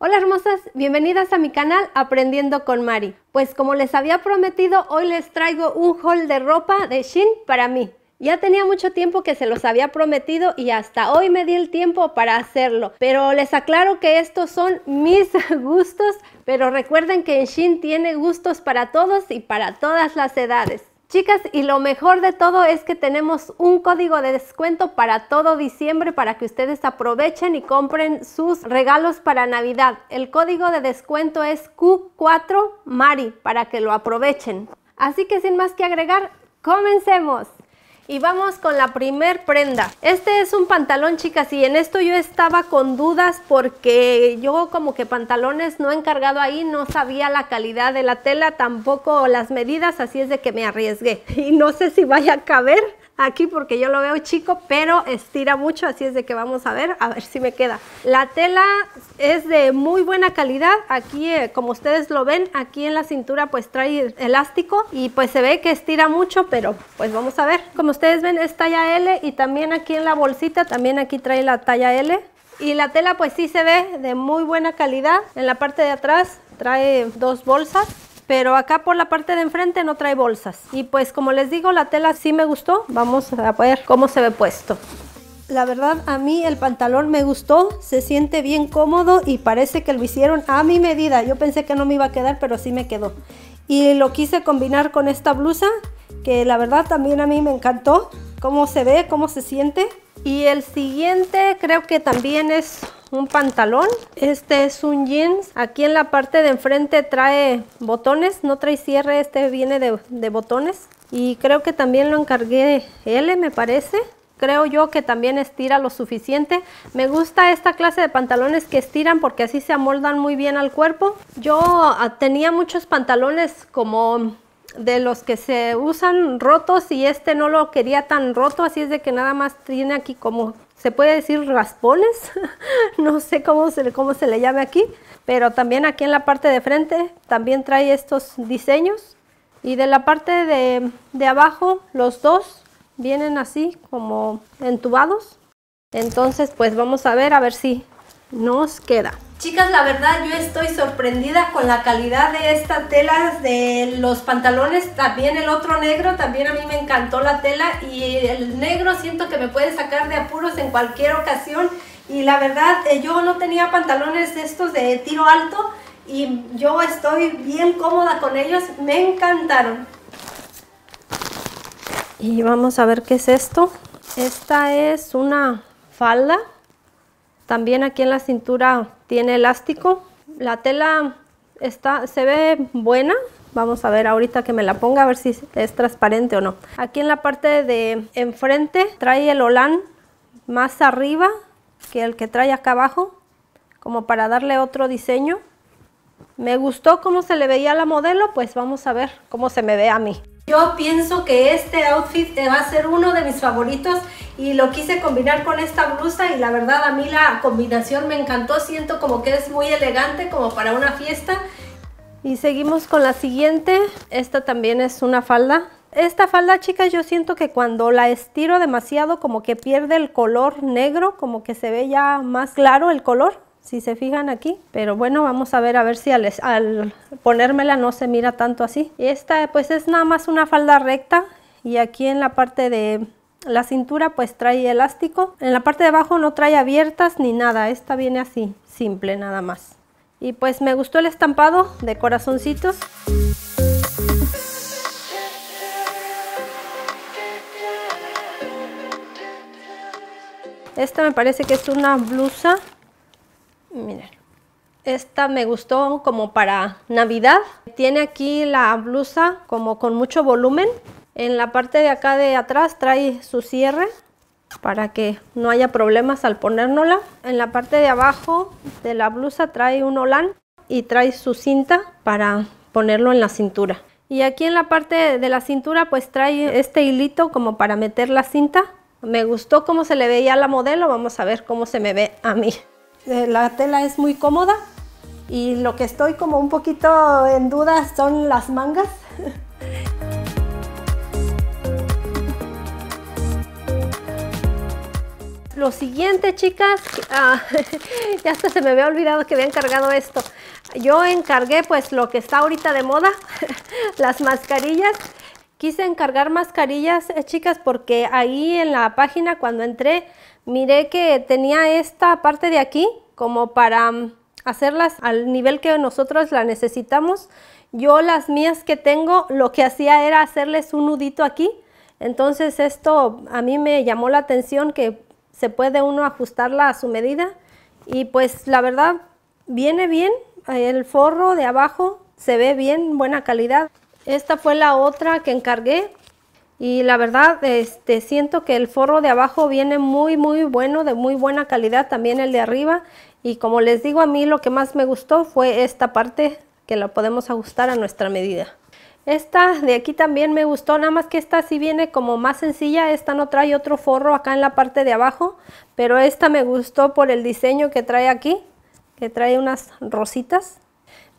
Hola hermosas, bienvenidas a mi canal Aprendiendo con Mari. Pues como les había prometido, hoy les traigo un haul de ropa de Shin para mí. Ya tenía mucho tiempo que se los había prometido y hasta hoy me di el tiempo para hacerlo, pero les aclaro que estos son mis gustos, pero recuerden que en Shin tiene gustos para todos y para todas las edades. Chicas, y lo mejor de todo es que tenemos un código de descuento para todo diciembre para que ustedes aprovechen y compren sus regalos para Navidad. El código de descuento es Q4MARI para que lo aprovechen. Así que sin más que agregar, comencemos. Y vamos con la primer prenda. Este es un pantalón, chicas, y en esto yo estaba con dudas porque yo como que pantalones no he encargado ahí, no sabía la calidad de la tela, tampoco las medidas, así es de que me arriesgué. Y no sé si vaya a caber, aquí porque yo lo veo chico, pero estira mucho, así es de que vamos a ver, a ver si me queda. La tela es de muy buena calidad, aquí eh, como ustedes lo ven, aquí en la cintura pues trae elástico y pues se ve que estira mucho, pero pues vamos a ver. Como ustedes ven es talla L y también aquí en la bolsita, también aquí trae la talla L. Y la tela pues sí se ve de muy buena calidad. En la parte de atrás trae dos bolsas pero acá por la parte de enfrente no trae bolsas. Y pues como les digo, la tela sí me gustó. Vamos a ver cómo se ve puesto. La verdad a mí el pantalón me gustó, se siente bien cómodo y parece que lo hicieron a mi medida. Yo pensé que no me iba a quedar, pero sí me quedó. Y lo quise combinar con esta blusa, que la verdad también a mí me encantó. Cómo se ve, cómo se siente. Y el siguiente creo que también es un pantalón. Este es un jeans. Aquí en la parte de enfrente trae botones, no trae cierre, este viene de, botones. Y creo que también lo encargué L, me parece creo yo que también estira lo suficiente. Me gusta esta clase de pantalones que estiran porque así se amoldan muy bien al cuerpo. Yo ah, tenía muchos pantalones como de los que se usan rotos y este no lo quería tan roto, así es de que nada más tiene aquí como se puede decir raspones, no sé cómo se, cómo se le llame aquí, pero también aquí en la parte de frente también trae estos diseños y de la parte de, de abajo los dos vienen así como entubados. Entonces pues vamos a ver a ver si nos queda. Chicas, la verdad yo estoy sorprendida con la calidad de estas tela, de los pantalones, también el otro negro, también a mí me encantó la tela y el negro siento que me puede sacar de apuros en cualquier ocasión y la verdad eh, yo no tenía pantalones estos de tiro alto y yo estoy bien cómoda con ellos, me encantaron. Y vamos a ver qué es esto. Esta es una falda también aquí en la cintura tiene elástico. La tela está, se ve buena. Vamos a ver ahorita que me la ponga a ver si es transparente o no. Aquí en la parte de enfrente trae el olán más arriba que el que trae acá abajo como para darle otro diseño. Me gustó cómo se le veía a la modelo, pues vamos a ver cómo se me ve a mí. Yo pienso que este outfit eh, va a ser uno de mis favoritos y lo quise combinar con esta blusa y la verdad a mí la combinación me encantó, siento como que es muy elegante como para una fiesta. Y seguimos con la siguiente, esta también es una falda. Esta falda chicas yo siento que cuando la estiro demasiado como que pierde el color negro, como que se ve ya más claro el color si se fijan aquí, pero bueno, vamos a ver a ver si al, al ponérmela no se mira tanto así. Esta pues es nada más una falda recta y aquí en la parte de la cintura pues trae elástico. En la parte de abajo no trae abiertas ni nada, esta viene así, simple nada más. Y pues me gustó el estampado de corazoncitos. Esta me parece que es una blusa Miren, esta me gustó como para Navidad. Tiene aquí la blusa como con mucho volumen. En la parte de acá de atrás trae su cierre para que no haya problemas al ponérnosla. En la parte de abajo de la blusa trae un olán y trae su cinta para ponerlo en la cintura. Y aquí en la parte de la cintura pues trae este hilito como para meter la cinta. Me gustó cómo se le veía a la modelo, vamos a ver cómo se me ve a mí. Eh, la tela es muy cómoda y lo que estoy como un poquito en duda son las mangas. Lo siguiente, chicas, ah, ya se me había olvidado que había encargado esto. Yo encargué pues lo que está ahorita de moda, las mascarillas quise encargar mascarillas, eh, chicas, porque ahí en la página cuando entré, miré que tenía esta parte de aquí como para mm, hacerlas al nivel que nosotros la necesitamos. Yo las mías que tengo, lo que hacía era hacerles un nudito aquí. Entonces esto a mí me llamó la atención que se puede uno ajustarla a su medida. Y pues la verdad, viene bien. El forro de abajo se ve bien, buena calidad. Esta fue la otra que encargué y la verdad este, siento que el forro de abajo viene muy muy bueno, de muy buena calidad también el de arriba y como les digo a mí lo que más me gustó fue esta parte que la podemos ajustar a nuestra medida. Esta de aquí también me gustó, nada más que esta sí viene como más sencilla, esta no trae otro forro acá en la parte de abajo, pero esta me gustó por el diseño que trae aquí, que trae unas rositas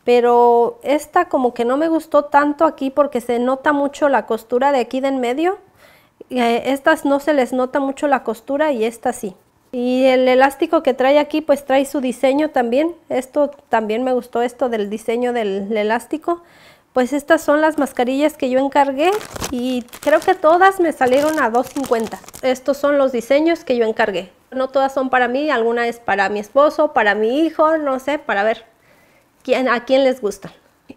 pero esta como que no me gustó tanto aquí porque se nota mucho la costura de aquí de en medio. Eh, estas no se les nota mucho la costura y esta sí. Y el elástico que trae aquí pues trae su diseño también. Esto también me gustó esto del diseño del elástico. Pues estas son las mascarillas que yo encargué y creo que todas me salieron a 2.50. Estos son los diseños que yo encargué. No todas son para mí, alguna es para mi esposo, para mi hijo, no sé, para ver a quién les gusta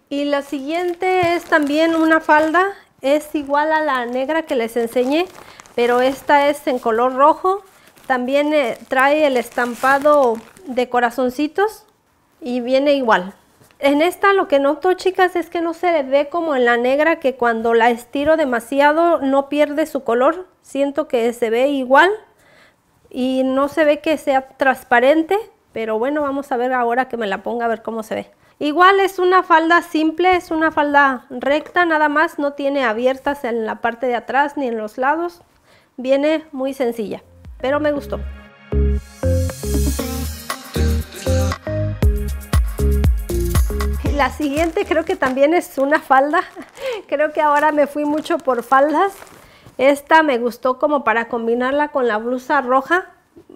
Y la siguiente es también una falda, es igual a la negra que les enseñé, pero esta es en color rojo. También eh, trae el estampado de corazoncitos y viene igual. En esta lo que noto chicas es que no se ve como en la negra que cuando la estiro demasiado no pierde su color. Siento que se ve igual y no se ve que sea transparente pero bueno, vamos a ver ahora que me la ponga a ver cómo se ve. Igual es una falda simple, es una falda recta nada más, no tiene abiertas en la parte de atrás ni en los lados. Viene muy sencilla, pero me gustó. La siguiente creo que también es una falda, creo que ahora me fui mucho por faldas. Esta me gustó como para combinarla con la blusa roja,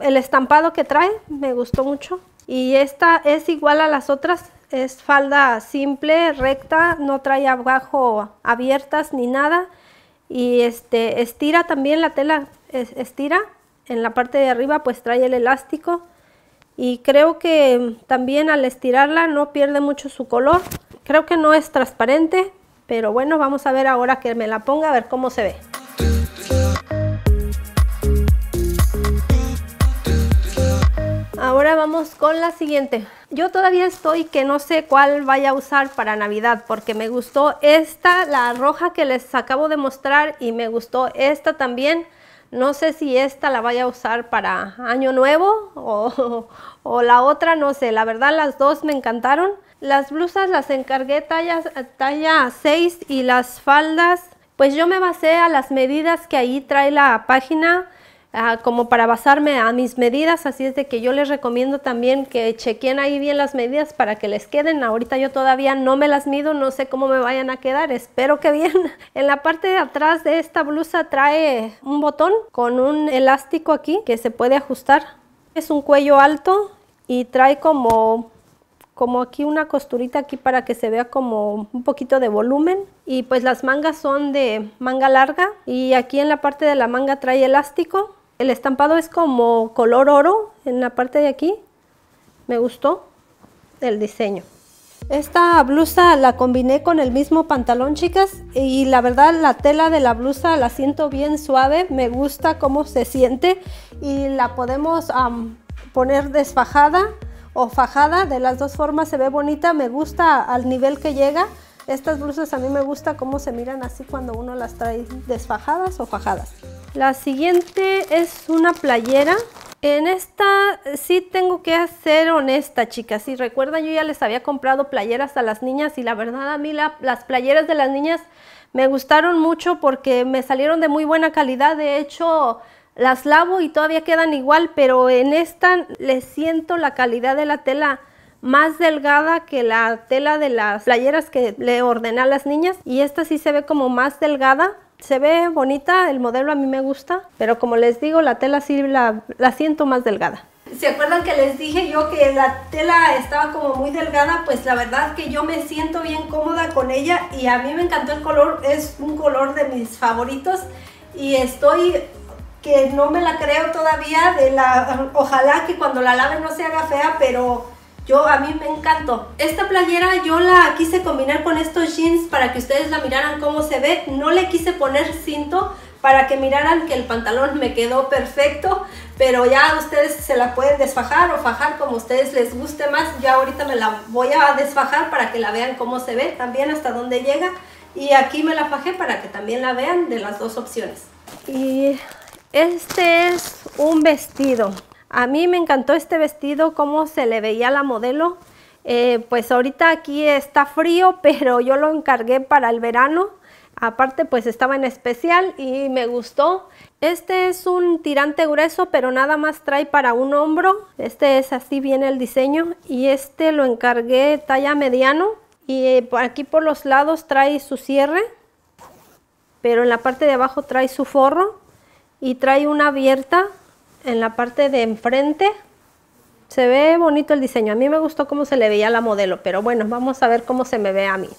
el estampado que trae me gustó mucho. Y esta es igual a las otras, es falda simple, recta, no trae abajo abiertas ni nada. Y este estira también la tela, estira. En la parte de arriba pues trae el elástico. Y creo que también al estirarla no pierde mucho su color. Creo que no es transparente, pero bueno, vamos a ver ahora que me la ponga, a ver cómo se ve. Ahora vamos con la siguiente. Yo todavía estoy que no sé cuál vaya a usar para Navidad porque me gustó esta, la roja que les acabo de mostrar y me gustó esta también. No sé si esta la vaya a usar para Año Nuevo o, la otra, no sé. La verdad las dos me encantaron. Las blusas las encargué talla, talla 6 y las faldas, pues yo me basé a las medidas que ahí trae la página Ah, como para basarme a mis medidas, así es de que yo les recomiendo también que chequen ahí bien las medidas para que les queden. Ahorita yo todavía no me las mido, no sé cómo me vayan a quedar, espero que bien. En la parte de atrás de esta blusa trae un botón con un elástico aquí que se puede ajustar. Es un cuello alto y trae como como aquí una costurita aquí para que se vea como un poquito de volumen y pues las mangas son de manga larga y aquí en la parte de la manga trae elástico el estampado es como color oro en la parte de aquí. Me gustó el diseño. Esta blusa la combiné con el mismo pantalón, chicas, y la verdad la tela de la blusa la siento bien suave, me gusta cómo se siente y la podemos poner desfajada o fajada, de las dos formas se ve bonita, me gusta al nivel que llega. Estas blusas a mí me gusta cómo se miran así cuando uno las trae desfajadas o fajadas. La siguiente es una playera. En esta sí tengo que ser honesta, chicas. Si recuerdan, yo ya les había comprado playeras a las niñas y la verdad a mí las playeras de las niñas me gustaron mucho porque me salieron de muy buena calidad. De hecho, las lavo y todavía quedan igual, pero en esta le siento la calidad de la tela más delgada que la tela de las playeras que le ordené a las niñas y esta sí se ve como más delgada se ve bonita, el modelo a mí me gusta, pero como les digo, la tela sí la, la siento más delgada. ¿Se acuerdan que les dije yo que la tela estaba como muy delgada? Pues la verdad que yo me siento bien cómoda con ella y a mí me encantó el color, es un color de mis favoritos y estoy que no me la creo todavía de la ojalá que cuando la lave no se haga fea, pero yo, a mí me encantó. Esta playera yo la quise combinar con estos jeans para que ustedes la miraran cómo se ve. No le quise poner cinto para que miraran que el pantalón me quedó perfecto, pero ya ustedes se la pueden desfajar o fajar como ustedes les guste más. Ya ahorita me la voy a desfajar para que la vean cómo se ve, también hasta dónde llega. Y aquí me la fajé para que también la vean de las dos opciones. Y este es un vestido. A mí me encantó este vestido, cómo se le veía a la modelo. Eh, pues ahorita aquí está frío, pero yo lo encargué para el verano. Aparte pues estaba en especial y me gustó. Este es un tirante grueso, pero nada más trae para un hombro. Este es así viene el diseño y este lo encargué talla mediano. Y eh, aquí por los lados trae su cierre, pero en la parte de abajo trae su forro y trae una abierta en la parte de enfrente se ve bonito el diseño. A mí me gustó cómo se le veía la modelo, pero bueno, vamos a ver cómo se me ve a mí.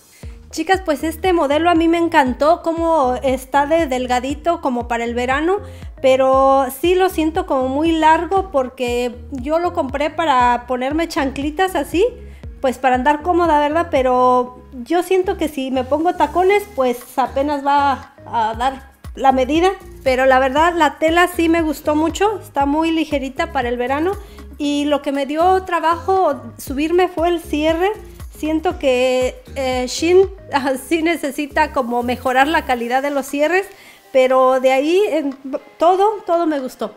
Chicas, pues este modelo a mí me encantó, cómo está de delgadito como para el verano, pero sí lo siento como muy largo porque yo lo compré para ponerme chanclitas así, pues para andar cómoda, ¿verdad? Pero yo siento que si me pongo tacones, pues apenas va a dar la medida, pero la verdad la tela sí me gustó mucho, está muy ligerita para el verano y lo que me dio trabajo subirme fue el cierre. Siento que eh, Shin sí necesita como mejorar la calidad de los cierres, pero de ahí todo, todo me gustó.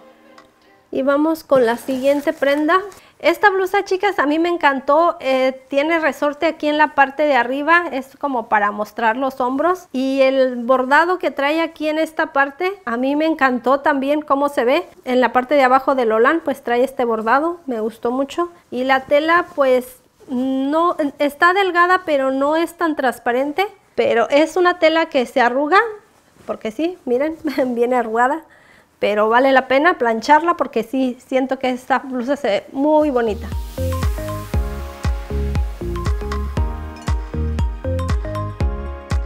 Y vamos con la siguiente prenda. Esta blusa, chicas, a mí me encantó. Eh, tiene resorte aquí en la parte de arriba. Es como para mostrar los hombros. Y el bordado que trae aquí en esta parte, a mí me encantó también cómo se ve. En la parte de abajo del olán, pues trae este bordado. Me gustó mucho. Y la tela, pues... No, está delgada pero no es tan transparente pero es una tela que se arruga porque sí, miren, viene arrugada pero vale la pena plancharla porque sí siento que esta blusa se ve muy bonita.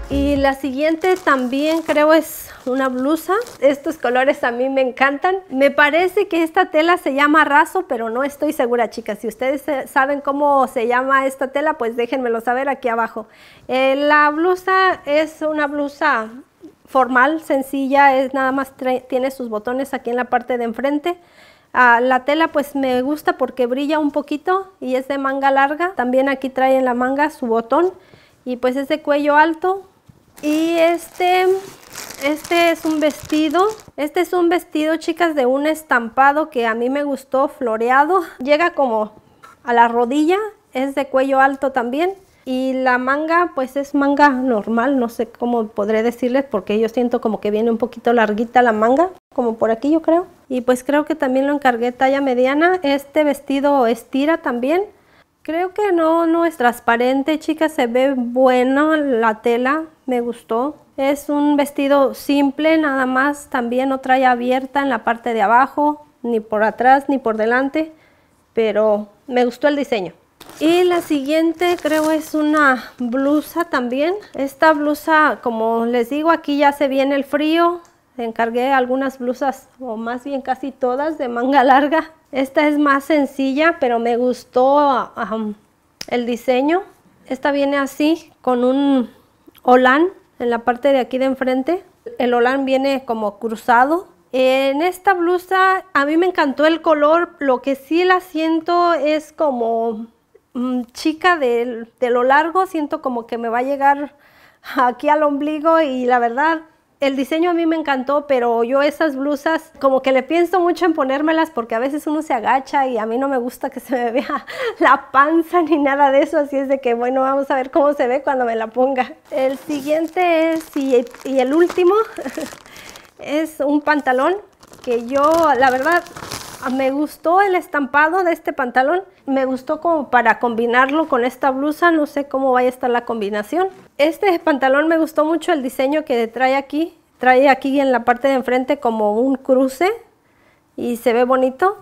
Y la siguiente también creo es una blusa. Estos colores a mí me encantan. Me parece que esta tela se llama raso, pero no estoy segura, chicas. Si ustedes saben cómo se llama esta tela, pues déjenmelo saber aquí abajo. Eh, la blusa es una blusa formal, sencilla, es nada más tiene sus botones aquí en la parte de enfrente. la tela pues me gusta porque brilla un poquito y es de manga larga. También aquí trae en la manga su botón y pues es de cuello alto. Y este, este es un vestido. Este es un vestido, chicas, de un estampado que a mí me gustó, floreado. Llega como a la rodilla, es de cuello alto también. Y la manga, pues es manga normal, no sé cómo podré decirles porque yo siento como que viene un poquito larguita la manga, como por aquí yo creo. Y pues creo que también lo encargué talla mediana. Este vestido estira también. Creo que no, no es transparente, chicas, se ve bueno la tela, me gustó. Es un vestido simple, nada más, también no trae abierta en la parte de abajo, ni por atrás ni por delante, pero me gustó el diseño. Y la siguiente creo es una blusa también. Esta blusa, como les digo, aquí ya se viene el frío. Encargué algunas blusas, o más bien casi todas, de manga larga. Esta es más sencilla, pero me gustó el diseño. Esta viene así, con un olán en la parte de aquí de enfrente. El olán viene como cruzado. En esta blusa a mí me encantó el color, lo que sí la siento es como Mm, chica de, lo largo, siento como que me va a llegar aquí al ombligo y la verdad, el diseño a mí me encantó, pero yo esas blusas como que le pienso mucho en ponérmelas porque a veces uno se agacha y a mí no me gusta que se me vea la panza ni nada de eso, así es de que bueno, vamos a ver cómo se ve cuando me la ponga. El siguiente es, y, y el último, es un pantalón que yo, la verdad, Ah, me gustó el estampado de este pantalón. Me gustó como para combinarlo con esta blusa. No sé cómo vaya a estar la combinación. Este pantalón me gustó mucho el diseño que trae aquí. Trae aquí en la parte de enfrente como un cruce y se ve bonito.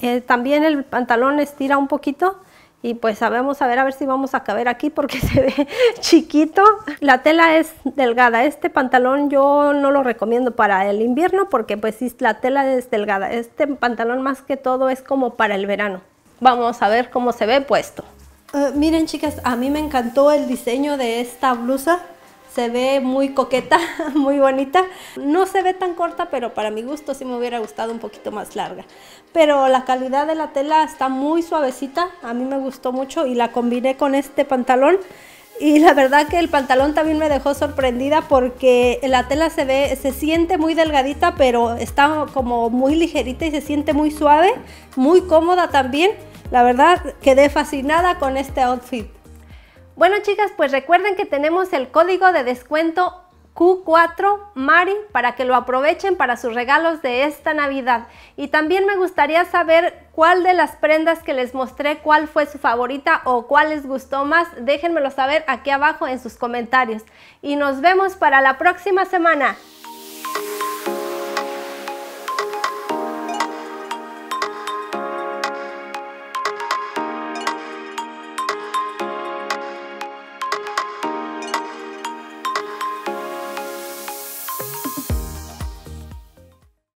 Eh, también el pantalón estira un poquito y pues sabemos a ver a ver si vamos a caber aquí porque se ve chiquito la tela es delgada este pantalón yo no lo recomiendo para el invierno porque pues si la tela es delgada este pantalón más que todo es como para el verano vamos a ver cómo se ve puesto eh, miren chicas a mí me encantó el diseño de esta blusa se ve muy coqueta, muy bonita. No se ve tan corta, pero para mi gusto sí me hubiera gustado un poquito más larga. Pero la calidad de la tela está muy suavecita, a mí me gustó mucho y la combiné con este pantalón. Y la verdad que el pantalón también me dejó sorprendida porque la tela se ve, se siente muy delgadita, pero está como muy ligerita y se siente muy suave, muy cómoda también. La verdad quedé fascinada con este outfit. Bueno chicas, pues recuerden que tenemos el código de descuento Q4 Mari para que lo aprovechen para sus regalos de esta Navidad. Y también me gustaría saber cuál de las prendas que les mostré, cuál fue su favorita o cuál les gustó más. Déjenmelo saber aquí abajo en sus comentarios. Y nos vemos para la próxima semana.